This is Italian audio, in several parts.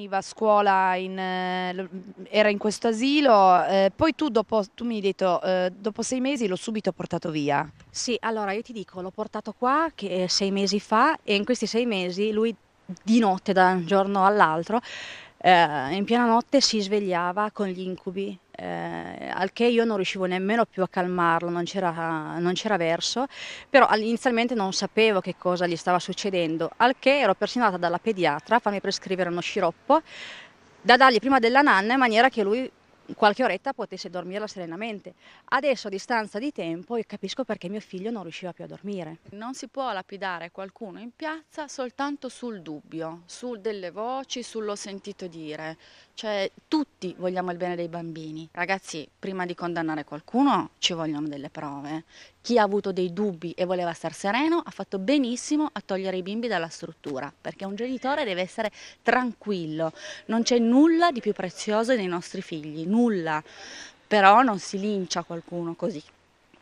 Veniva a scuola, in, eh, era in questo asilo, eh, poi tu, dopo, tu, mi hai detto eh, dopo sei mesi l'ho subito portato via. Sì, allora io ti dico, l'ho portato qua sei mesi fa e in questi sei mesi lui di notte, da un giorno all'altro, eh, in piena notte si svegliava con gli incubi eh, al che io non riuscivo nemmeno più a calmarlo, non c'era, non c'era verso, però inizialmente non sapevo che cosa gli stava succedendo, al che ero persino andata dalla pediatra a farmi prescrivere uno sciroppo da dargli prima della nanna in maniera che lui qualche oretta potesse dormirla serenamente. Adesso a distanza di tempo capisco perché mio figlio non riusciva più a dormire. Non si può lapidare qualcuno in piazza soltanto sul dubbio, su delle voci, sullo sentito dire. Cioè tutti vogliamo il bene dei bambini. Ragazzi, prima di condannare qualcuno ci vogliono delle prove. Chi ha avuto dei dubbi e voleva star sereno ha fatto benissimo a togliere i bimbi dalla struttura, perché un genitore deve essere tranquillo. Non c'è nulla di più prezioso dei nostri figli, nulla, però non si lincia qualcuno così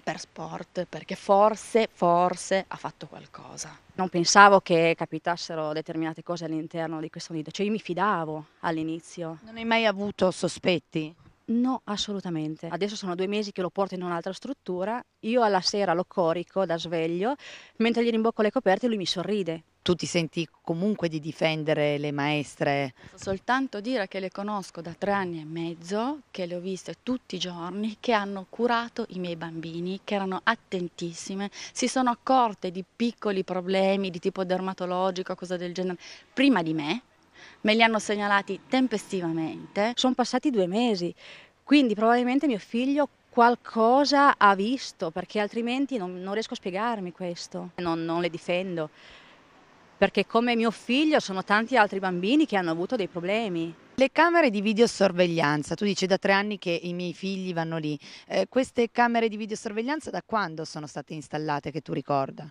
per sport, perché forse, forse ha fatto qualcosa. Non pensavo che capitassero determinate cose all'interno di questa unità, cioè io mi fidavo all'inizio. Non hai mai avuto sospetti? No, assolutamente. Adesso sono due mesi che lo porto in un'altra struttura, io alla sera lo corico da sveglio, mentre gli rimbocco le coperte lui mi sorride. Tu ti senti comunque di difendere le maestre? Soltanto dire che le conosco da tre anni e mezzo, che le ho viste tutti i giorni, che hanno curato i miei bambini, che erano attentissime, si sono accorte di piccoli problemi di tipo dermatologico, cosa del genere, prima di me, me li hanno segnalati tempestivamente. Sono passati due mesi, quindi probabilmente mio figlio qualcosa ha visto, perché altrimenti non, non riesco a spiegarmi questo. Non, non le difendo, perché come mio figlio sono tanti altri bambini che hanno avuto dei problemi. Le camere di videosorveglianza, tu dici da tre anni che i miei figli vanno lì, eh, queste camere di videosorveglianza da quando sono state installate che tu ricorda?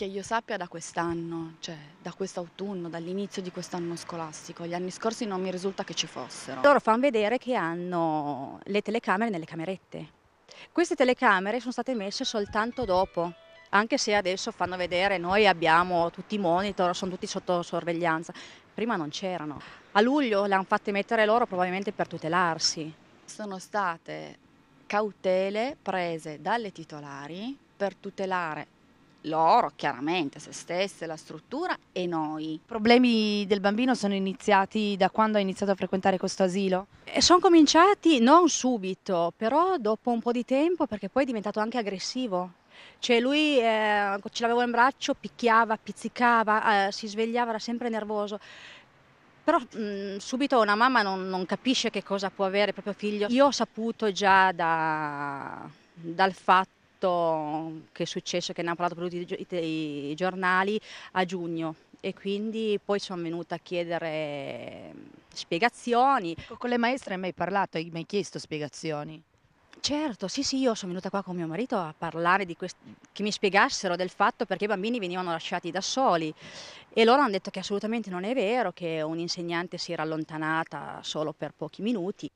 che io sappia da quest'anno, cioè da quest'autunno, dall'inizio di quest'anno scolastico. Gli anni scorsi non mi risulta che ci fossero. Loro fanno vedere che hanno le telecamere nelle camerette. Queste telecamere sono state messe soltanto dopo, anche se adesso fanno vedere noi abbiamo tutti i monitor, sono tutti sotto sorveglianza. Prima non c'erano. A luglio le hanno fatte mettere loro probabilmente per tutelarsi. Sono state cautele prese dalle titolari per tutelare loro, chiaramente, se stesse, la struttura e noi. I problemi del bambino sono iniziati da quando ha iniziato a frequentare questo asilo? E eh, sono cominciati non subito, però dopo un po' di tempo, perché poi è diventato anche aggressivo. Cioè lui eh, ce l'aveva in braccio, picchiava, pizzicava, eh, si svegliava, era sempre nervoso. Però mh, mm, subito una mamma non, non capisce che cosa può avere il proprio figlio. Io ho saputo già da, dal fatto fatto che è successo, che ne hanno parlato per tutti i, i giornali a giugno e quindi poi sono venuta a chiedere spiegazioni. Ecco, con le maestre hai mai parlato, hai mai chiesto spiegazioni? Certo, sì, sì, io sono venuta qua con mio marito a parlare di questo, che mi spiegassero del fatto perché i bambini venivano lasciati da soli e loro hanno detto che assolutamente non è vero, che un'insegnante si era allontanata solo per pochi minuti.